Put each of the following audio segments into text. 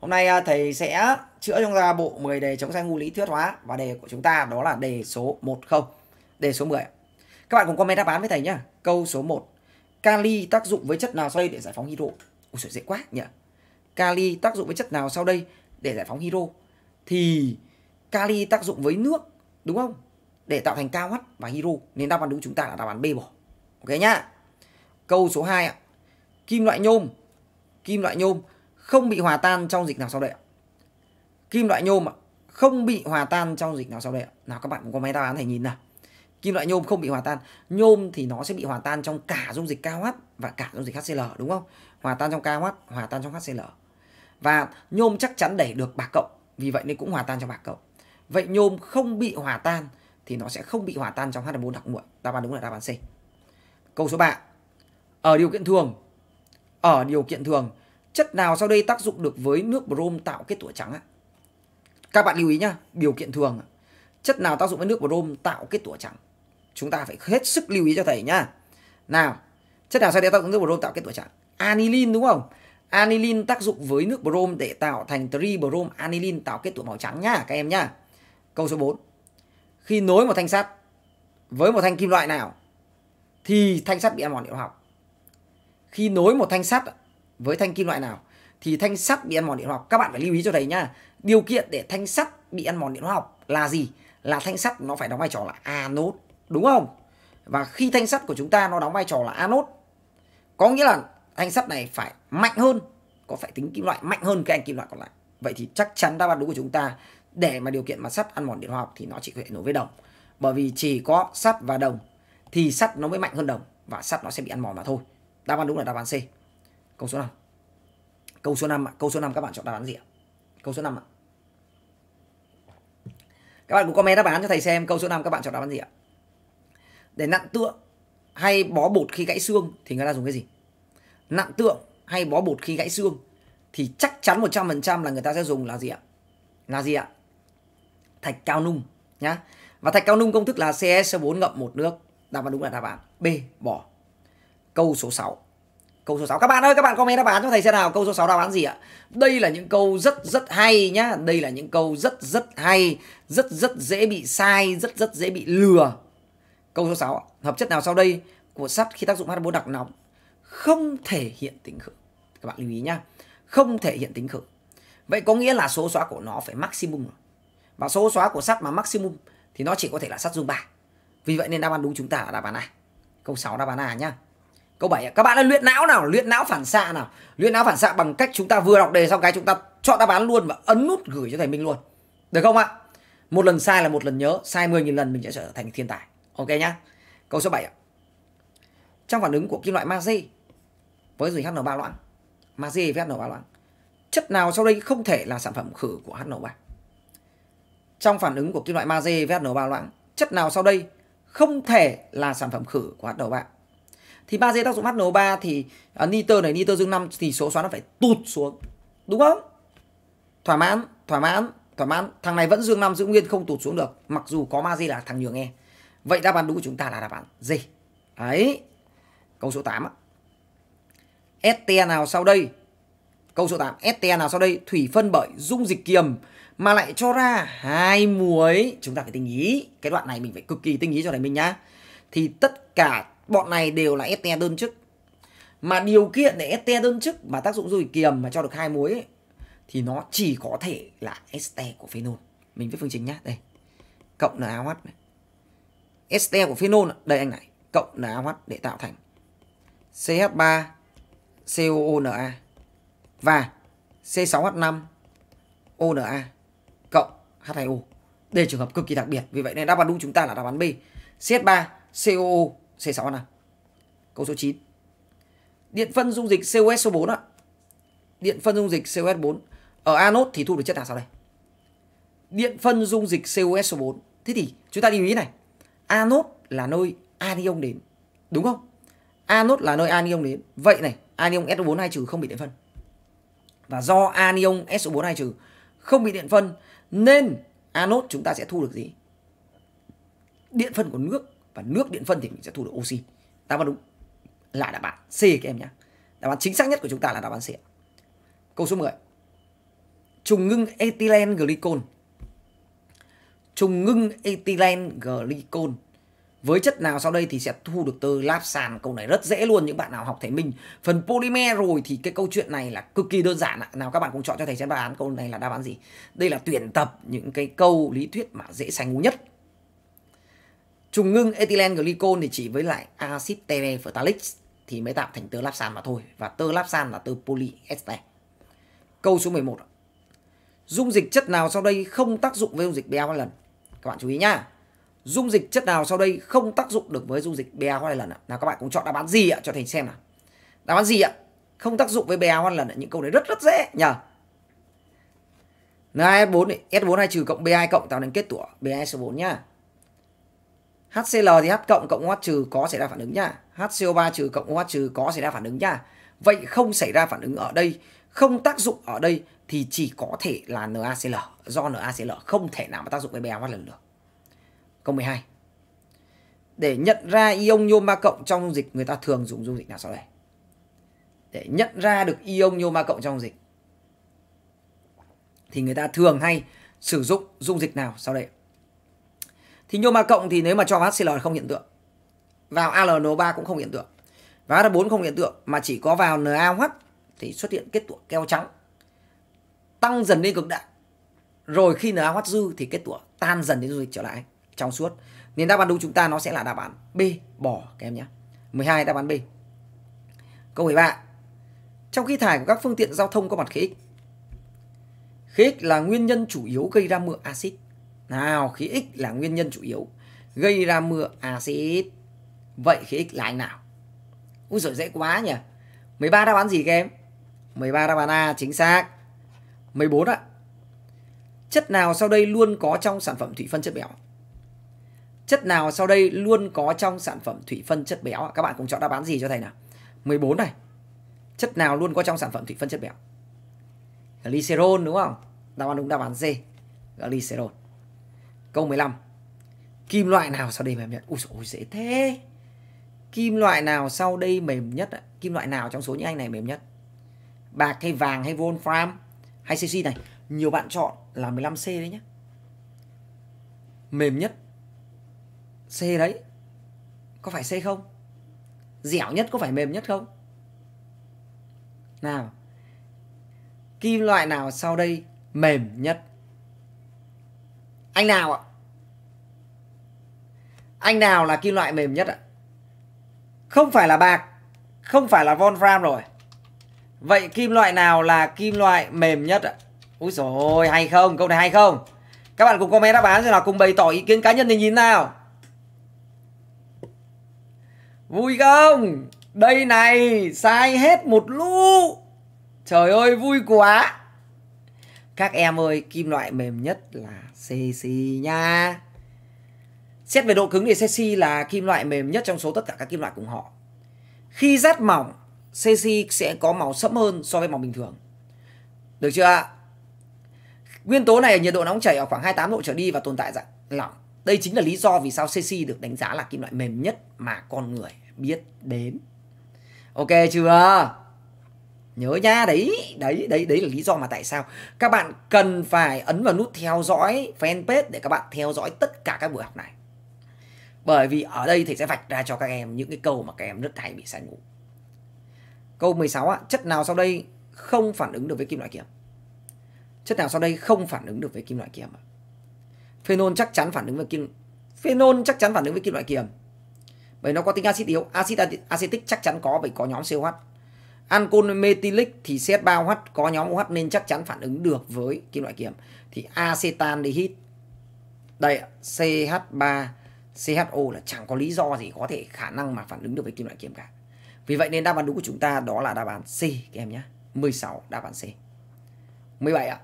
Hôm nay à, thầy sẽ chữa trong ra bộ 10 đề chống sai ngu lý thuyết hóa và đề của chúng ta đó là đề số 10, đề số 10. Các bạn cùng comment đáp án với thầy nhá. Câu số 1. Kali tác dụng với chất nào sau đây để giải phóng hydro? Ôi trời dễ quá nhỉ. Kali tác dụng với chất nào sau đây để giải phóng hydro? Thì kali tác dụng với nước đúng không? Để tạo thành cao hắt và hydro nên đáp án đúng chúng ta là đáp án B bỏ. Ok nhá. Câu số 2 ạ. Kim loại nhôm. Kim loại nhôm không bị hòa tan trong dịch nào sau đây ạ? Kim loại nhôm ạ, không bị hòa tan trong dịch nào sau đây ạ? Nào các bạn cũng có máy đáp án này nhìn nào. Kim loại nhôm không bị hòa tan. Nhôm thì nó sẽ bị hòa tan trong cả dung dịch KH và cả dung dịch HCl đúng không? Hòa tan trong KH, hòa tan trong HCl. Và nhôm chắc chắn đẩy được bạc cộng, vì vậy nên cũng hòa tan trong bạc cộng. Vậy nhôm không bị hòa tan thì nó sẽ không bị hòa tan trong h 2 đặc muội. Đáp án đúng là đáp án C. Câu số 3. Ở điều kiện thường ở điều kiện thường Chất nào sau đây tác dụng được với nước brom tạo kết tủa trắng ạ? Các bạn lưu ý nhá, điều kiện thường. Chất nào tác dụng với nước brom tạo kết tủa trắng? Chúng ta phải hết sức lưu ý cho thầy nhá. Nào, chất nào sau đây tác dụng với nước brom tạo kết tủa trắng? Anilin đúng không? Anilin tác dụng với nước brom để tạo thành tribrom anilin tạo kết tủa màu trắng nhá các em nhá. Câu số 4. Khi nối một thanh sắt với một thanh kim loại nào thì thanh sắt bị ăn mòn điện học. Khi nối một thanh sắt với thanh kim loại nào thì thanh sắt bị ăn mòn điện hóa học các bạn phải lưu ý cho thầy nhá điều kiện để thanh sắt bị ăn mòn điện hóa học là gì là thanh sắt nó phải đóng vai trò là anốt đúng không và khi thanh sắt của chúng ta nó đóng vai trò là anốt có nghĩa là thanh sắt này phải mạnh hơn có phải tính kim loại mạnh hơn cái anh kim loại còn lại vậy thì chắc chắn đáp án đúng của chúng ta để mà điều kiện mà sắt ăn mòn điện hóa học thì nó chỉ có thể nối với đồng bởi vì chỉ có sắt và đồng thì sắt nó mới mạnh hơn đồng và sắt nó sẽ bị ăn mòn mà thôi đáp án đúng là đáp án C Câu số 5. Câu số 5 ạ. Câu số 5 các bạn chọn đáp án gì ạ? Câu số 5 ạ. Các bạn cũng comment đáp án cho thầy xem câu số 5 các bạn chọn đáp án gì ạ? Để nặn tượng hay bó bột khi gãy xương thì người ta dùng cái gì? Nặn tượng hay bó bột khi gãy xương thì chắc chắn 100% là người ta sẽ dùng là gì ạ? Là gì ạ? Thạch cao nung nhá. Và thạch cao nung công thức là cs 4 ngậm một nước. Đáp án đúng là đáp án B bỏ. Câu số 6 câu số 6 các bạn ơi các bạn comment đáp án cho thầy xem nào câu số 6 đáp án gì ạ đây là những câu rất rất hay nhá đây là những câu rất rất hay rất rất dễ bị sai rất rất dễ bị lừa câu số 6 hợp chất nào sau đây của sắt khi tác dụng H4 đặc nóng không thể hiện tính khử các bạn lưu ý nhá không thể hiện tính khử vậy có nghĩa là số xóa của nó phải maximum và số xóa của sắt mà maximum thì nó chỉ có thể là sắt dung ba vì vậy nên đáp án đúng chúng ta là đáp án A câu 6 đáp án A nhá Câu 7 các bạn đã luyện não nào, luyện não phản xạ nào. Luyện não phản xạ bằng cách chúng ta vừa đọc đề xong cái chúng ta chọn đáp án luôn và ấn nút gửi cho thầy Minh luôn. Được không ạ? Một lần sai là một lần nhớ, sai 10.000 lần mình sẽ trở thành thiên tài. Ok nhá. Câu số 7 ạ. Trong phản ứng của kim loại magie với dịch HN3 loãng, magie với HN3 loãng, chất nào sau đây không thể là sản phẩm khử của HN3? Trong phản ứng của kim loại magie với HN3 loãng, chất nào sau đây không thể là sản phẩm khử của HN3? thì 3G tác dụng HNO3 thì à, nitơ này nitơ dương 5 thì số xoắn nó phải tụt xuống. Đúng không? Thỏa mãn, thỏa mãn, thỏa mãn. Thằng này vẫn dương 5 giữ nguyên không tụt xuống được, mặc dù có gì là thằng nhường nghe. Vậy đáp án đúng của chúng ta là đáp án D. Đấy. Câu số 8 ạ. nào sau đây? Câu số 8, ST nào sau đây thủy phân bởi dung dịch kiềm mà lại cho ra hai muối. Chúng ta phải tinh ý. Cái đoạn này mình phải cực kỳ tinh ý cho này mình nhá. Thì tất cả bọn này đều là STE đơn chức mà điều kiện để STE đơn chức mà tác dụng du lịch kiềm mà cho được hai muối ấy, thì nó chỉ có thể là STE của phenol mình viết phương trình nhá đây cộng NaOH này STE của phenol đây anh này cộng NaOH để tạo thành CH3 COONA và C6H5 ONA cộng H2O. Đây trường hợp cực kỳ đặc biệt, vì vậy nên đáp án đúng chúng ta là đáp án B. CH3 COO C6 nào Câu số 9. Điện phân dung dịch COS số 4 ạ. Điện phân dung dịch COS 4 ở anode thì thu được chất nào sau đây? Điện phân dung dịch COS số 4. Thế thì chúng ta lưu ý này. Anode là nơi anion đến, đúng không? Anode là nơi anion đến. Vậy này, anion SO4 2 trừ không bị điện phân. Và do anion SO4 2 trừ không bị điện phân nên anode chúng ta sẽ thu được gì? Điện phân của nước và nước điện phân thì mình sẽ thu được oxy đáp án đúng là đáp án C các em nhé đáp án chính xác nhất của chúng ta là đáp án C câu số 10 trùng ngưng ethylene glycol trùng ngưng ethylene glycol với chất nào sau đây thì sẽ thu được từ lab sàn câu này rất dễ luôn những bạn nào học thầy minh phần polymer rồi thì cái câu chuyện này là cực kỳ đơn giản ạ. nào các bạn cũng chọn cho thầy trên đáp án câu này là đáp án gì đây là tuyển tập những cái câu lý thuyết mà dễ sánh nhất Trùng ngưng ethylene glycol thì chỉ với lại axit terephthalic thì mới tạo thành tơ láp san mà thôi và tơ láp san là tơ polyester. Câu số 11. Dung dịch chất nào sau đây không tác dụng với dung dịch BA hóa lần? Các bạn chú ý nhá. Dung dịch chất nào sau đây không tác dụng được với dung dịch BA hóa lần ạ? Nào các bạn cũng chọn đáp án gì ạ cho thầy xem nào. Đáp án gì ạ? Không tác dụng với BA hóa lần ạ. Những câu đấy rất rất dễ nhờ. NaS 2 s 4 S4 2 trừ cộng BA cộng tạo nên kết tủa BaS4 nhá. HCl thì H cộng cộng OH trừ có xảy ra phản ứng nhá. HCO3 trừ cộng OH trừ có xảy ra phản ứng nhá. Vậy không xảy ra phản ứng ở đây, không tác dụng ở đây thì chỉ có thể là NaCl. Do NaCl không thể nào mà tác dụng với BaOH lần được. Câu 12. Để nhận ra ion nhôm ba cộng trong dịch người ta thường dùng dung dịch nào sau đây? Để nhận ra được ion nhôm ba cộng trong dịch thì người ta thường hay sử dụng dung dịch nào sau đây? thì nhôm A cộng thì nếu mà cho HCl không hiện tượng vào AlNO3 cũng không hiện tượng và H4 không hiện tượng mà chỉ có vào NaOH thì xuất hiện kết tủa keo trắng tăng dần lên cực đại rồi khi NaOH dư thì kết tủa tan dần đến du dịch trở lại trong suốt nên đáp án đúng chúng ta nó sẽ là đáp án B bỏ các em nhé 12 đáp án B câu 13 trong khi thải của các phương tiện giao thông có mặt khí ích khí ích là nguyên nhân chủ yếu gây ra mưa axit nào, khí X là nguyên nhân chủ yếu gây ra mưa axit. Vậy khí X là anh nào? Úi giời dễ quá nhỉ. 13 đáp án gì các em? 13 đáp án A chính xác. 14 ạ. Chất nào sau đây luôn có trong sản phẩm thủy phân chất béo? Chất nào sau đây luôn có trong sản phẩm thủy phân chất béo? Các bạn cùng chọn đáp án gì cho thầy nào? 14 này. Chất nào luôn có trong sản phẩm thủy phân chất béo? Glycerol đúng không? Đáp án đúng đáp án C. Glycerol. Câu 15. Kim loại nào sau đây mềm nhất? Ui dồi dễ thế. Kim loại nào sau đây mềm nhất? Kim loại nào trong số những anh này mềm nhất? Bạc hay vàng hay Wolfram hay CC này? Nhiều bạn chọn là 15C đấy nhé. Mềm nhất. C đấy. Có phải C không? Dẻo nhất có phải mềm nhất không? Nào. Kim loại nào sau đây mềm nhất? anh nào ạ anh nào là kim loại mềm nhất ạ không phải là bạc không phải là Wolfram rồi Vậy kim loại nào là kim loại mềm nhất ạ? Úi dồi ôi, hay không? Câu này hay không? Các bạn cùng comment đáp án rồi nào cùng bày tỏ ý kiến cá nhân thì nhìn nào. Vui không? Đây này, sai hết một lũ. Trời ơi, vui quá. Các em ơi, kim loại mềm nhất là Cesi nha. Xét về độ cứng thì Cesi là kim loại mềm nhất trong số tất cả các kim loại cùng họ. Khi rát mỏng, Cesi sẽ có màu sẫm hơn so với màu bình thường. Được chưa Nguyên tố này ở nhiệt độ nóng chảy ở khoảng 28 độ trở đi và tồn tại dạng lỏng. Đây chính là lý do vì sao cesi được đánh giá là kim loại mềm nhất mà con người biết đến. Ok chưa? nhớ nha đấy đấy đấy đấy là lý do mà tại sao các bạn cần phải ấn vào nút theo dõi fanpage để các bạn theo dõi tất cả các buổi học này bởi vì ở đây thầy sẽ vạch ra cho các em những cái câu mà các em rất hay bị sai ngủ câu 16 ạ chất nào sau đây không phản ứng được với kim loại kiềm chất nào sau đây không phản ứng được với kim loại kiềm phenol chắc chắn phản ứng với kim phenol chắc chắn phản ứng với kim loại kiềm bởi nó có tính axit yếu axit acetic chắc chắn có bởi có nhóm COH ancol methylic thì xét 3 oh có nhóm OH nên chắc chắn phản ứng được với kim loại kiềm. Thì acetaldehyde đây ạ, CH3 CHO là chẳng có lý do gì có thể khả năng mà phản ứng được với kim loại kiềm cả. Vì vậy nên đáp án đúng của chúng ta đó là đáp án C các em nhé. 16 đáp án C. 17 ạ.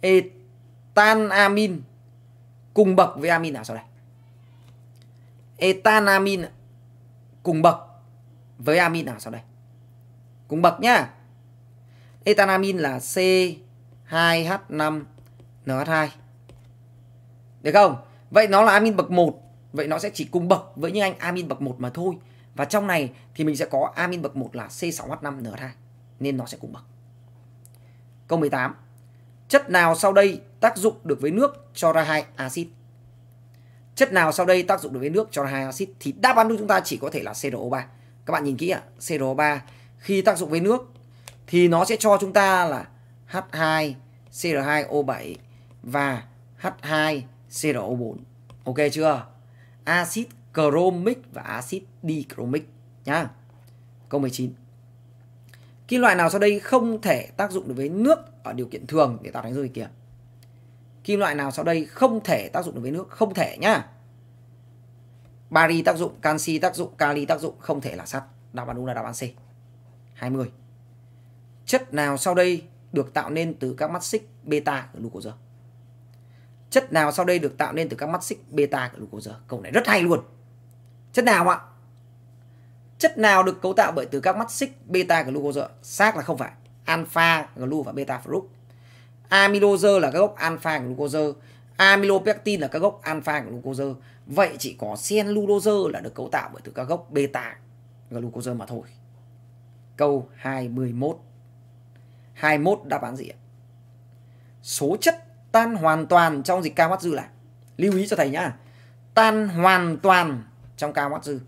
Etanamin cùng bậc với amin nào sau đây? Etanamin cùng bậc với amin nào sau đây? cùng bậc nhá. Etanamin là C2H5NH2. Được không? Vậy nó là amin bậc 1. Vậy nó sẽ chỉ cùng bậc với những anh amin bậc 1 mà thôi. Và trong này thì mình sẽ có amin bậc 1 là C6H5NH2. Nên nó sẽ cùng bậc. Câu 18. Chất nào sau đây tác dụng được với nước cho ra hai axit? Chất nào sau đây tác dụng được với nước cho ra hai axit thì đáp án của chúng ta chỉ có thể là CRO3. Các bạn nhìn kỹ ạ, à, CRO3 khi tác dụng với nước thì nó sẽ cho chúng ta là H2CR2O7 và H2CrO4. Ok chưa? Axit chromic và axit dichromic nhá. Câu 19. Kim loại nào sau đây không thể tác dụng được với nước ở điều kiện thường để tạo thành dung kia? Kim loại nào sau đây không thể tác dụng được với nước, không thể nhá. Bari tác dụng, canxi tác dụng, kali tác dụng, không thể là sắt. Đáp án đúng là đáp án C. 20. Chất nào sau đây được tạo nên từ các mắt xích beta của glucose? Chất nào sau đây được tạo nên từ các mắt xích beta của glucose? Câu này rất hay luôn. Chất nào ạ? Chất nào được cấu tạo bởi từ các mắt xích beta của glucose? Xác là không phải. Alpha glu và beta fruct. Amylose là các gốc alpha glucose. Amylopectin là các gốc alpha glucose. Vậy chỉ có cellulose là được cấu tạo bởi từ các gốc beta glucose mà thôi. Câu 21 21 đáp án gì ạ? Số chất tan hoàn toàn trong dịch cao watt dư là Lưu ý cho thầy nhá Tan hoàn toàn trong cao watt dư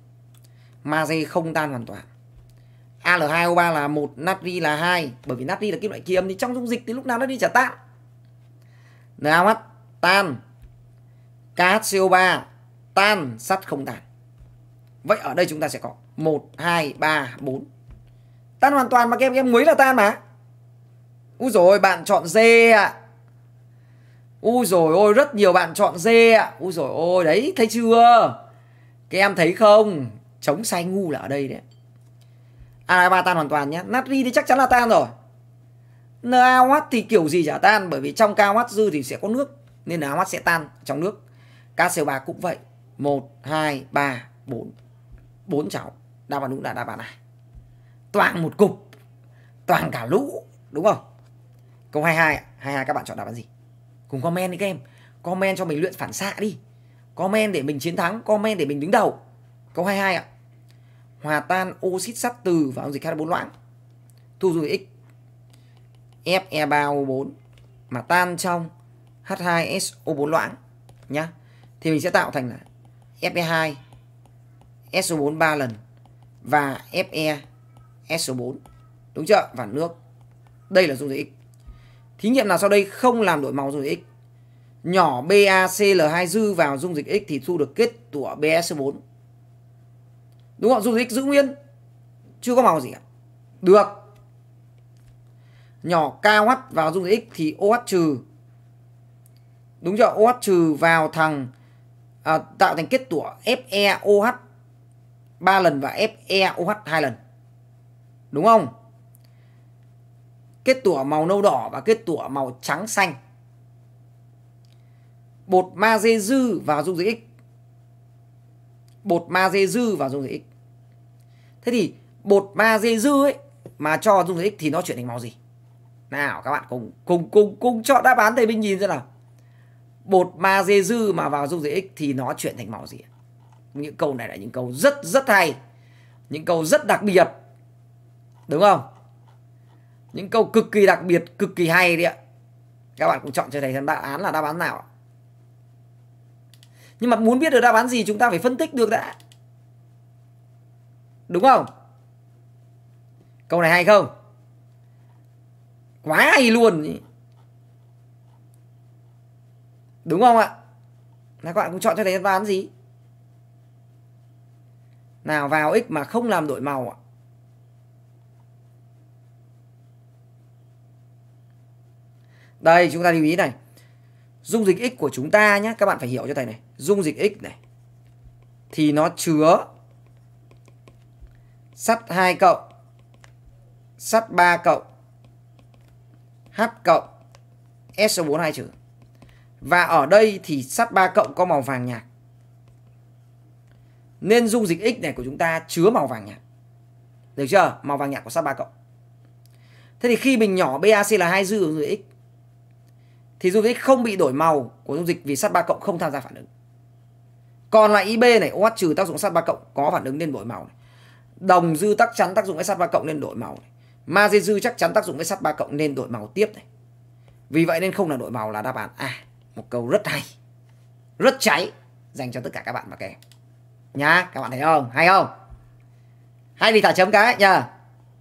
Magie không tan hoàn toàn Al2O3 là 1, natri là 2 Bởi vì natri là kim loại kiềm Thì trong dung dịch thì lúc nào nó đi chả tan NaOH tan KHCO3 tan sắt không tan Vậy ở đây chúng ta sẽ có 1, 2, 3, 4 Tan hoàn toàn mà các em, các muối là tan mà Úi rồi bạn chọn dê ạ à. Úi rồi ôi rất nhiều bạn chọn dê ạ à. Úi rồi ôi đấy thấy chưa Các em thấy không Chống sai ngu là ở đây đấy À ba tan hoàn toàn nhé Natri thì chắc chắn là tan rồi NaOH thì kiểu gì chả tan Bởi vì trong KOH dư thì sẽ có nước Nên NaOH sẽ tan trong nước KCO3 cũng vậy 1, 2, 3, 4 4 cháu Đáp án đúng là đáp án này toàn một cục toàn cả lũ đúng không câu 22 22 các bạn chọn đáp án gì cùng comment đi các em comment cho mình luyện phản xạ đi comment để mình chiến thắng comment để mình đứng đầu câu 22 ạ hòa tan oxit sắt từ vào dịch carbon loãng thu dung x Fe3O4 mà tan trong H2SO4 loãng nhá thì mình sẽ tạo thành là Fe2 SO4 3 lần và Fe S số 4. Đúng chưa? Và nước. Đây là dung dịch X. Thí nghiệm nào sau đây không làm đổi màu dung dịch X. Nhỏ BaCl2 dư vào dung dịch X thì thu được kết tủa BS4. Đúng không? Dung dịch X giữ nguyên. Chưa có màu gì cả. Được. Nhỏ KH vào dung dịch X thì OH trừ. Đúng chưa? OH trừ vào thằng à, tạo thành kết tủa FeOH 3 lần và FeOH 2 lần. Đúng không? Kết tủa màu nâu đỏ và kết tủa màu trắng xanh. Bột ma magie dư và dung dịch X. Bột ma magie dư và dung dịch X. Thế thì bột ma magie dư ấy mà cho dung dịch X thì nó chuyển thành màu gì? Nào các bạn cùng cùng cùng cùng chọn đáp án thầy Minh nhìn xem nào. Bột ma magie dư mà vào dung dịch X thì nó chuyển thành màu gì? Những câu này là những câu rất rất hay. Những câu rất đặc biệt Đúng không? Những câu cực kỳ đặc biệt, cực kỳ hay đấy ạ. Các bạn cũng chọn cho thầy xem đáp án là đáp án nào ạ. Nhưng mà muốn biết được đáp án gì chúng ta phải phân tích được đã. Đúng không? Câu này hay không? Quá hay luôn. Đúng không ạ? các bạn cũng chọn cho thầy đáp án gì? Nào vào x mà không làm đổi màu ạ. Đây chúng ta lưu ý này. Dung dịch x của chúng ta nhé, các bạn phải hiểu cho thầy này. Dung dịch x này thì nó chứa sắt 2 cộng, sắt 3 cộng, H cộng, SO4 2 trừ. Và ở đây thì sắt 3 cộng có màu vàng nhạt. Nên dung dịch x này của chúng ta chứa màu vàng nhạt. Được chưa? Màu vàng nhạt của sắt 3 cộng. Thế thì khi mình nhỏ BAC là hai dư rồi x thì dung dịch không bị đổi màu của dung dịch vì sắt 3 cộng không tham gia phản ứng. Còn lại IB này OH trừ tác dụng sắt 3 cộng có phản ứng nên đổi màu này. Đồng dư chắc chắn tác dụng với sắt 3 cộng nên đổi màu này. Magie dư chắc chắn tác dụng với sắt 3 cộng nên đổi màu tiếp này. Vì vậy nên không là đổi màu là đáp án A. Một câu rất hay. Rất cháy dành cho tất cả các bạn mà kèm. Nhá, các bạn thấy không? Hay không? Hay thì thả chấm cái nhá.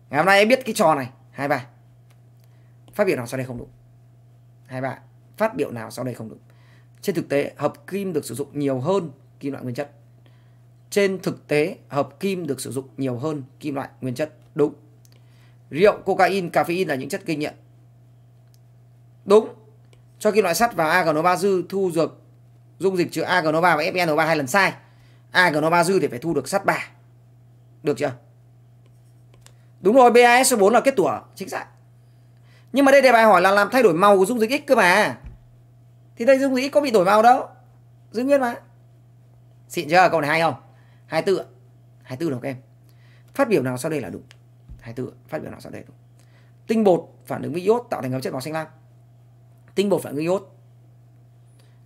Ngày hôm nay em biết cái trò này, hai ba. Phát biểu nào sau đây không đúng. Hai bạn phát biểu nào sau đây không đúng. Trên thực tế, hợp kim được sử dụng nhiều hơn kim loại nguyên chất. Trên thực tế, hợp kim được sử dụng nhiều hơn kim loại nguyên chất. Đúng. Rượu, cocaine, caffeine là những chất gây nghiện. Đúng. Cho kim loại sắt vào AgNO3 dư thu được dung dịch chứa AgNO3 và FeNO3 hai lần sai. AgNO3 dư thì phải thu được sắt 3. Được chưa? Đúng rồi, BAS số 4 là kết tủa, chính xác. Nhưng mà đây đề bài hỏi là làm thay đổi màu của dung dịch X cơ mà thì đây dung nghĩ có bị đổi màu đâu giữ nguyên mà xịn chưa câu này hay không hai 24 24 đồng các em phát biểu nào sau đây là đúng hai 24 phát biểu nào sau đây đúng tinh bột phản ứng với iốt tạo thành hợp chất màu xanh lam tinh bột phản ứng với iốt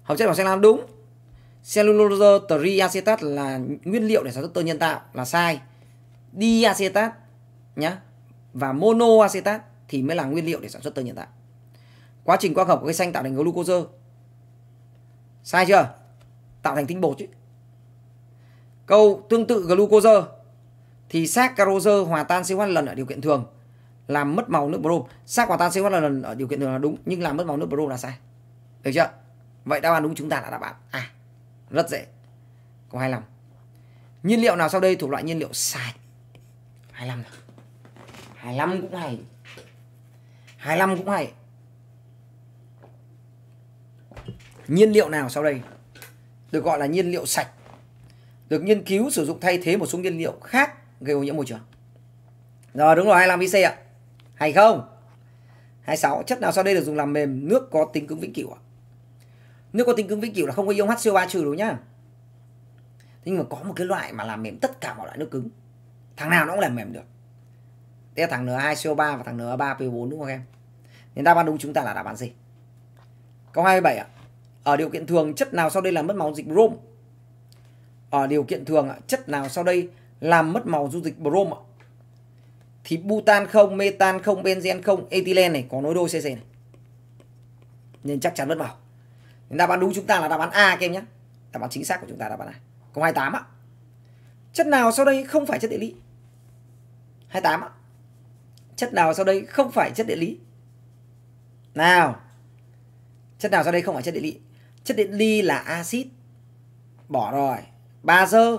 hợp chất màu xanh lam đúng cellulose triacetat là nguyên liệu để sản xuất tơ nhân tạo là sai diacetat nhá và monoacetat thì mới là nguyên liệu để sản xuất tơ nhân tạo quá trình quang hợp của cây xanh tạo thành glucose Sai chưa? Tạo thành tinh bột chứ. Câu tương tự glucose thì saccharose hòa tan CO2 lần ở điều kiện thường làm mất màu nước brom. Sac hòa tan CO2 lần ở điều kiện thường là đúng nhưng làm mất màu nước brom là sai. Được chưa? Vậy đáp án đúng chúng ta đã đáp án à rất dễ. Câu 25. Nhiên liệu nào sau đây thuộc loại nhiên liệu sạch? 25 nào. 25 cũng hay. 25 cũng hay. nhiên liệu nào sau đây được gọi là nhiên liệu sạch được nghiên cứu sử dụng thay thế một số nhiên liệu khác gây ô nhiễm môi trường rồi đúng rồi 25 IC ạ hay không 26 chất nào sau đây được dùng làm mềm nước có tính cứng vĩnh cửu ạ nước có tính cứng vĩnh cửu là không có ion HCO3 trừ đúng nhá thế nhưng mà có một cái loại mà làm mềm tất cả mọi loại nước cứng thằng nào nó cũng làm mềm được thế là thằng N2CO3 và thằng N3PO4 đúng không em nên đáp án đúng chúng ta là đáp án gì câu 27 ạ ở ờ, điều kiện thường chất nào sau đây làm mất máu dịch brom? Ở ờ, điều kiện thường chất nào sau đây làm mất màu dung dịch brom ạ? Thì butan không, metan không, benzen không, ethylene này có nối đôi CC này. Nên chắc chắn mất máu. Đáp án đúng chúng ta là đáp án A các em nhé. Đáp án chính xác của chúng ta là đáp án A. Câu 28 ạ. Chất nào sau đây không phải chất địa lý? 28 ạ. Chất nào sau đây không phải chất địa lý? Nào. Chất nào sau đây không phải chất địa lý? chất điện ly là axit bỏ rồi ba dơ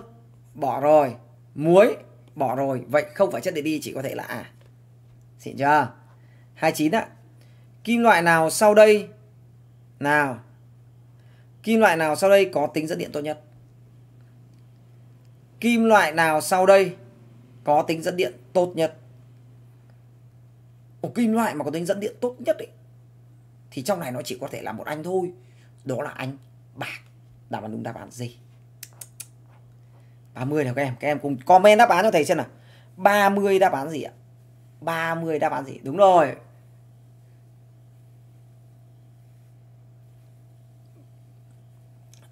bỏ rồi muối bỏ rồi vậy không phải chất điện ly chỉ có thể là à xịn chưa 29 ạ kim loại nào sau đây nào kim loại nào sau đây có tính dẫn điện tốt nhất kim loại nào sau đây có tính dẫn điện tốt nhất Ồ, kim loại mà có tính dẫn điện tốt nhất ấy, thì trong này nó chỉ có thể là một anh thôi đó là anh bạc. Đáp án đúng đáp án gì? 30 nào các em, các em cùng comment đáp án cho thầy xem nào. 30 đáp án gì ạ? 30 đáp án gì? Đúng rồi.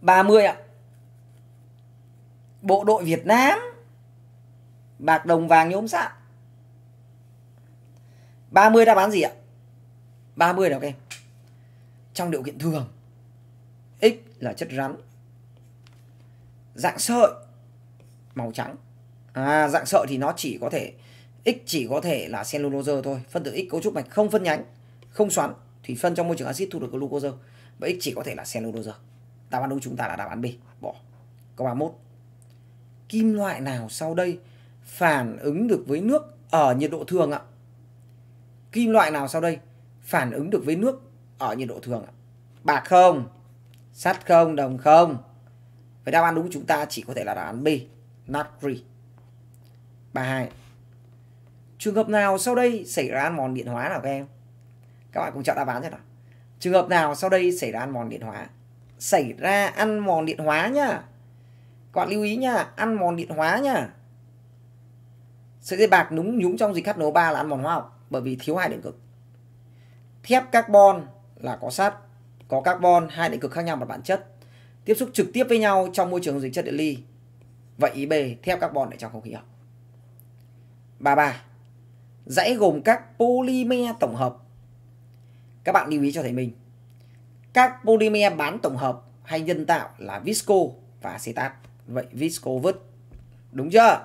ba mươi ạ. Bộ đội Việt Nam. Bạc đồng vàng nhóm ba mươi đáp án gì ạ? ba mươi nào các em? Trong điều kiện thường X là chất rắn. Dạng sợi màu trắng. À, dạng sợi thì nó chỉ có thể X chỉ có thể là cellulose thôi, phân tử X cấu trúc mạch không phân nhánh, không xoắn, thủy phân trong môi trường axit thu được glucose và X chỉ có thể là cellulose. Đáp án đúng chúng ta là đáp án B, bỏ. Câu 31. Kim loại nào sau đây phản ứng được với nước ở nhiệt độ thường ạ? Kim loại nào sau đây phản ứng được với nước ở nhiệt độ thường ạ? Bạc không? Sắt không, đồng không. Với đáp án đúng của chúng ta chỉ có thể là đáp án B, natri. 32. Trường hợp nào sau đây xảy ra ăn mòn điện hóa nào các em? Các bạn cùng chọn đáp án xem nào. Trường hợp nào sau đây xảy ra ăn mòn điện hóa? Xảy ra ăn mòn điện hóa nhá. Các bạn lưu ý nhá, ăn mòn điện hóa nhá. Sợi dây bạc núng nhúng trong dịch HNO3 là ăn mòn hóa học bởi vì thiếu hai điện cực. Thép carbon là có sắt, có carbon hai điện cực khác nhau mặt bản chất tiếp xúc trực tiếp với nhau trong môi trường dịch chất điện ly. Vậy ý B thép carbon ở trong không khí học. ba ba dãy gồm các polymer tổng hợp. Các bạn lưu ý cho thầy mình. Các polymer bán tổng hợp hay nhân tạo là visco và acetat. Vậy visco vứt. Đúng chưa?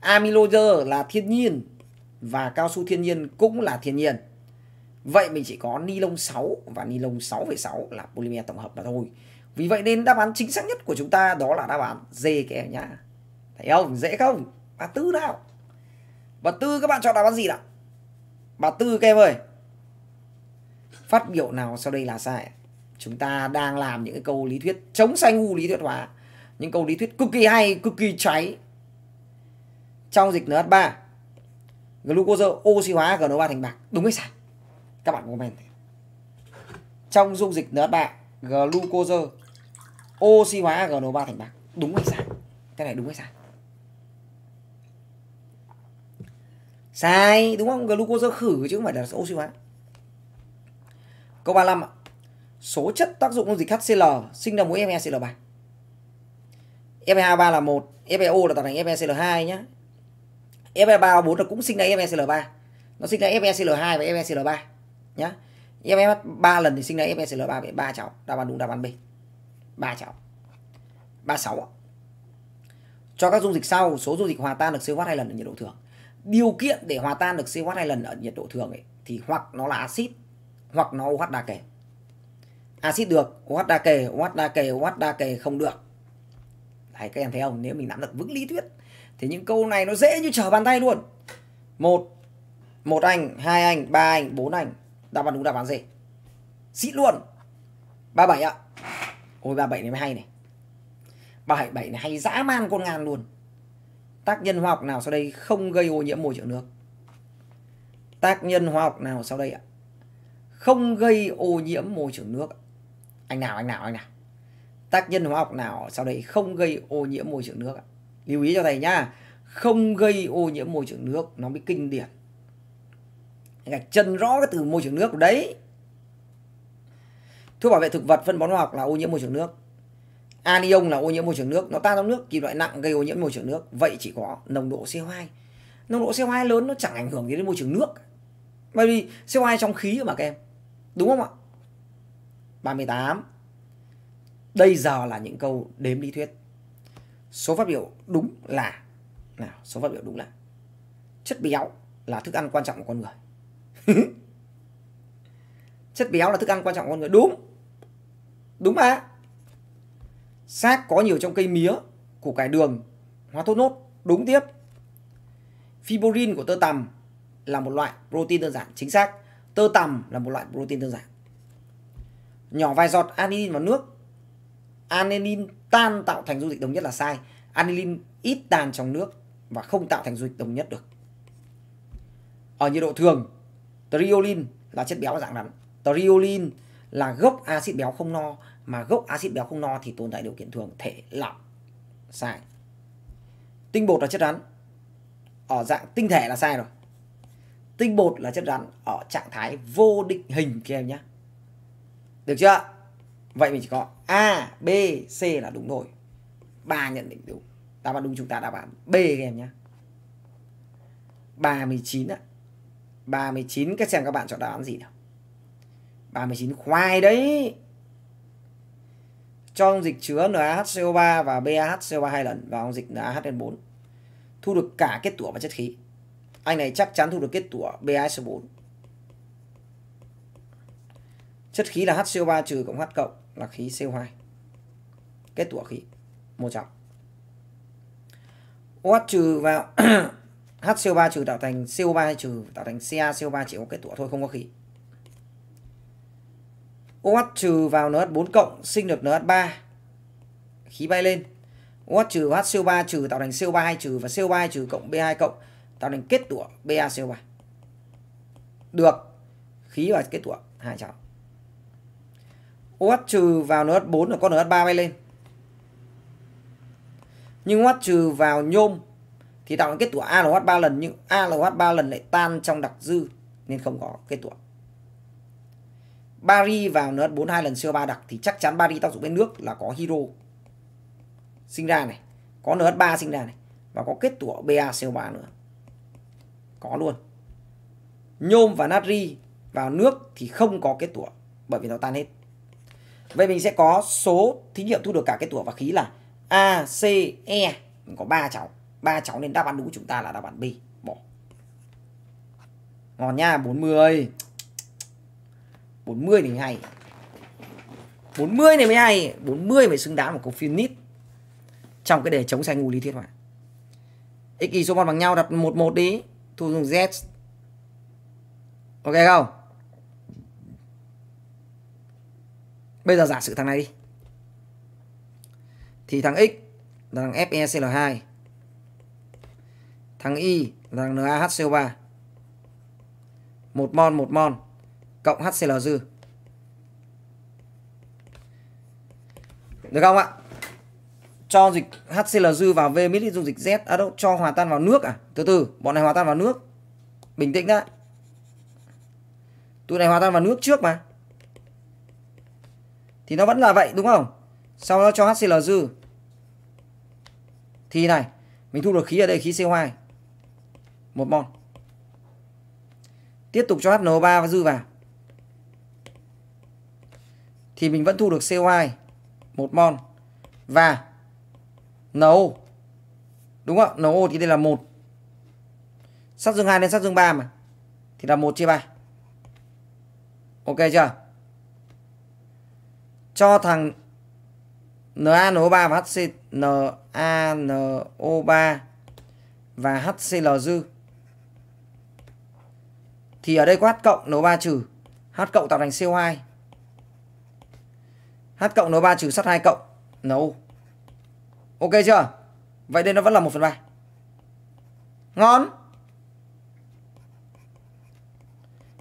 Amylose là thiên nhiên và cao su thiên nhiên cũng là thiên nhiên. Vậy mình chỉ có ni lông 6 và ni lông 6,6 là polymer tổng hợp mà thôi. Vì vậy nên đáp án chính xác nhất của chúng ta đó là đáp án D các em nhá. Thấy không? Dễ không? Bà Tư nào? Bà Tư các bạn chọn đáp án gì nào? Bà Tư các em ơi. Phát biểu nào sau đây là sai? Chúng ta đang làm những cái câu lý thuyết chống sai ngu lý thuyết hóa. Những câu lý thuyết cực kỳ hay, cực kỳ cháy. Trong dịch NH3, glucose oxy hóa GNO3 thành bạc. Đúng hay sai? các bạn comment trong dung dịch nữa bạn glucose oxy hóa gno3 thành bạc đúng hay sai cái này đúng hay sai sai đúng không glucose khử chứ không phải là oxy hóa câu 35 ạ số chất tác dụng dung dịch HCl sinh ra muối FeCl3 FeH3 là một FeO là tạo thành FeCl2 nhá FeH3 4 là cũng sinh ra FeCl3 nó sinh ra FeCl2 và FeCl3 nhá IMF ba lần thì sinh ra FSL ba về ba cháu đáp án đúng đáp án B ba cháu ba sáu cho các dung dịch sau số dung dịch hòa tan được CH hai lần ở nhiệt độ thường điều kiện để hòa tan được CH hai lần ở nhiệt độ thường ấy, thì hoặc nó là axit hoặc nó OH đa kề axit được OH đa kề OH đa kề OH đa kề không được Đấy, các em thấy không nếu mình nắm được vững lý thuyết thì những câu này nó dễ như trở bàn tay luôn một một anh hai anh ba anh bốn anh Đáp án đúng đáp án gì? Xịn luôn. 37 ạ. Ôi 37 này mới hay này. 37 này hay dã man con ngàn luôn. Tác nhân hóa học nào sau đây không gây ô nhiễm môi trường nước? Tác nhân hóa học nào sau đây ạ? Không gây ô nhiễm môi trường nước. Anh nào anh nào anh nào. Tác nhân hóa học nào sau đây không gây ô nhiễm môi trường nước ạ? Lưu ý cho thầy nhá. Không gây ô nhiễm môi trường nước nó mới kinh điển gạch chân rõ cái từ môi trường nước đấy thuốc bảo vệ thực vật phân bón hóa học là ô nhiễm môi trường nước anion là ô nhiễm môi trường nước nó tan trong nước kim loại nặng gây ô nhiễm môi trường nước vậy chỉ có nồng độ CO2 nồng độ CO2 lớn nó chẳng ảnh hưởng gì đến môi trường nước bởi vì CO2 trong khí mà các em đúng không ạ 38 đây giờ là những câu đếm lý thuyết số phát biểu đúng là nào số phát biểu đúng là chất béo là thức ăn quan trọng của con người chất béo là thức ăn quan trọng của con người đúng đúng mà xác có nhiều trong cây mía củ cải đường hóa thốt nốt đúng tiếp fibrin của tơ tằm là một loại protein đơn giản chính xác tơ tằm là một loại protein đơn giản nhỏ vài giọt anilin vào nước anilin tan tạo thành dung dịch đồng nhất là sai Anilin ít tan trong nước và không tạo thành dung dịch đồng nhất được ở nhiệt độ thường Triolin là chất béo dạng rắn. Triolin là gốc axit béo không no mà gốc axit béo không no thì tồn tại điều kiện thường thể lỏng. Sai. Tinh bột là chất rắn. Ở dạng tinh thể là sai rồi. Tinh bột là chất rắn ở trạng thái vô định hình các em nhé. Được chưa? Vậy mình chỉ có A, B, C là đúng thôi. Ba nhận định đúng. Đáp án đúng chúng ta đáp án B các em nhé. 39 ạ. 39 các xem các bạn chọn đáp án gì nào 39 khoai đấy cho dung dịch chứa NaHCO3 và BaHCO3 hai lần và dung dịch NaHN4 thu được cả kết tủa và chất khí anh này chắc chắn thu được kết tủa BaHCO4 chất khí là HCO3 trừ cộng H cộng là khí CO2 kết tủa khí 100 OH trừ vào HCO3 trừ tạo thành CO3 trừ tạo thành CaCO3 chỉ có kết tủa thôi không có khí. OH trừ vào NH4 cộng sinh được NH3. Khí bay lên. OH trừ HCO3 trừ tạo thành CO3 trừ và CO3 trừ cộng B2 cộng tạo thành kết tủa BaCO3. Được khí và kết tủa hai cháu. OH trừ vào NH4 là có NH3 bay lên. Nhưng OH trừ vào nhôm thì tạo ra kết tủa ALH 3 lần nhưng ALH 3 lần lại tan trong đặc dư nên không có kết tủa. Bari vào NH4 hai lần CO3 đặc thì chắc chắn Bari tác dụng bên nước là có hydro sinh ra này, có NH3 sinh ra này và có kết tủa BaCO3 nữa. Có luôn. Nhôm và natri vào nước thì không có kết tủa bởi vì nó tan hết. Vậy mình sẽ có số thí nghiệm thu được cả kết tủa và khí là A, C, E. Mình có 3 cháu ba cháu nên đáp án đúng của chúng ta là đáp án B bỏ ngon nha 40 40 này mới hay 40 này mới hay 40 mới xứng đáng một câu finish trong cái đề chống sai ngu lý thuyết mà x y số con bằng nhau đặt 11 đi thu dùng z ok không bây giờ giả sử thằng này đi thì thằng x là thằng FECL2 thằng Y là thằng NaHCO3. một mol một mol cộng HCl dư. Được không ạ? Cho dịch HCl dư vào V mít dung dịch Z, à đâu, cho hòa tan vào nước à? Từ từ, bọn này hòa tan vào nước. Bình tĩnh đã. Tụi này hòa tan vào nước trước mà. Thì nó vẫn là vậy đúng không? Sau đó cho HCl dư. Thì này, mình thu được khí ở đây khí CO2 một mol tiếp tục cho HNO3 và dư vào thì mình vẫn thu được CO2 một mol và NO đúng không NO thì đây là một sắt dương 2 lên sắt dương 3 mà thì là 1 chia 3 ok chưa cho thằng NaNO3 và HCNaNO3 và HCl dư thì ở đây có H cộng NO3 trừ H cộng tạo thành CO2 H cộng NO3 trừ sắt 2 cộng NO Ok chưa Vậy đây nó vẫn là 1 phần 3 Ngon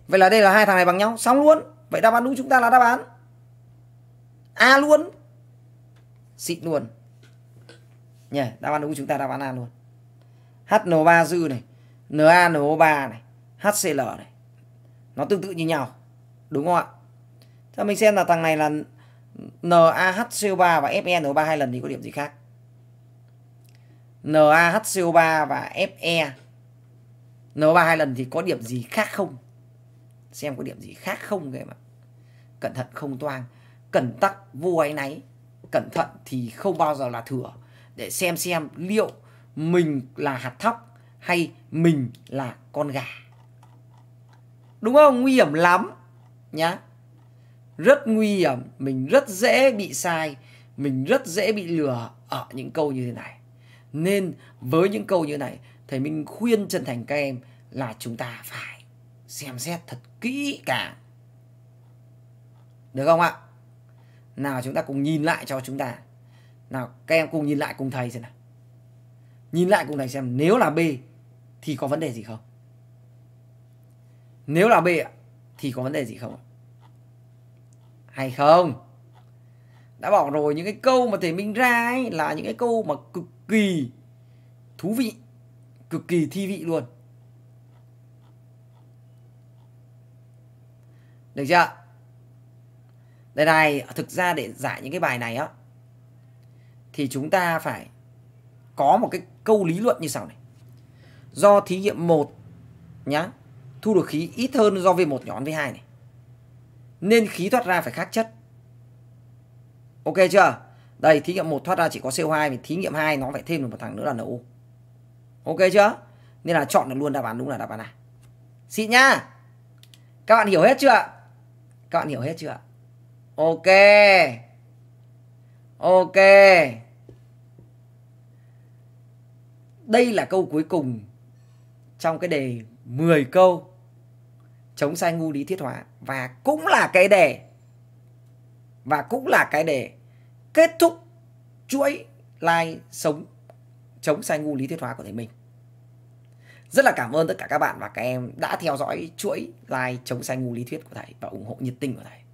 Vậy là đây là hai thằng này bằng nhau Xong luôn Vậy đáp án đúng chúng ta là đáp án A luôn Xịn luôn Nhỉ yeah, Đáp án đúng chúng ta đáp án A luôn HNO3 dư này NaNO3 này HCl này nó tương tự như nhau đúng không ạ Thế mình xem là thằng này là NaHCO3 và FeNO3 hai lần thì có điểm gì khác NaHCO3 và Fe NO3 hai lần thì có điểm gì khác không xem có điểm gì khác không các em ạ cẩn thận không toang cẩn tắc vô áy náy cẩn thận thì không bao giờ là thừa để xem xem liệu mình là hạt thóc hay mình là con gà Đúng không? Nguy hiểm lắm nhá. Rất nguy hiểm, mình rất dễ bị sai, mình rất dễ bị lừa ở những câu như thế này. Nên với những câu như thế này, thầy mình khuyên chân thành các em là chúng ta phải xem xét thật kỹ cả. Được không ạ? Nào chúng ta cùng nhìn lại cho chúng ta. Nào các em cùng nhìn lại cùng thầy xem nào. Nhìn lại cùng thầy xem nếu là B thì có vấn đề gì không? Nếu là B thì có vấn đề gì không Hay không? Đã bảo rồi những cái câu mà thầy minh ra ấy là những cái câu mà cực kỳ thú vị, cực kỳ thi vị luôn. Được chưa? Đây này, thực ra để giải những cái bài này á thì chúng ta phải có một cái câu lý luận như sau này. Do thí nghiệm 1 nhá thu được khí ít hơn do V1 nhỏ hơn V2 này. Nên khí thoát ra phải khác chất. Ok chưa? Đây, thí nghiệm 1 thoát ra chỉ có CO2 thì thí nghiệm 2 nó phải thêm được một thằng nữa là NO. Ok chưa? Nên là chọn được luôn đáp án đúng là đáp án này. Xịn nhá. Các bạn hiểu hết chưa Các bạn hiểu hết chưa Ok. Ok. Đây là câu cuối cùng trong cái đề 10 câu chống sai ngu lý thiết hóa và cũng là cái đề và cũng là cái đề kết thúc chuỗi like sống chống sai ngu lý thuyết hóa của thầy mình rất là cảm ơn tất cả các bạn và các em đã theo dõi chuỗi like chống sai ngu lý thuyết của thầy và ủng hộ nhiệt tình của thầy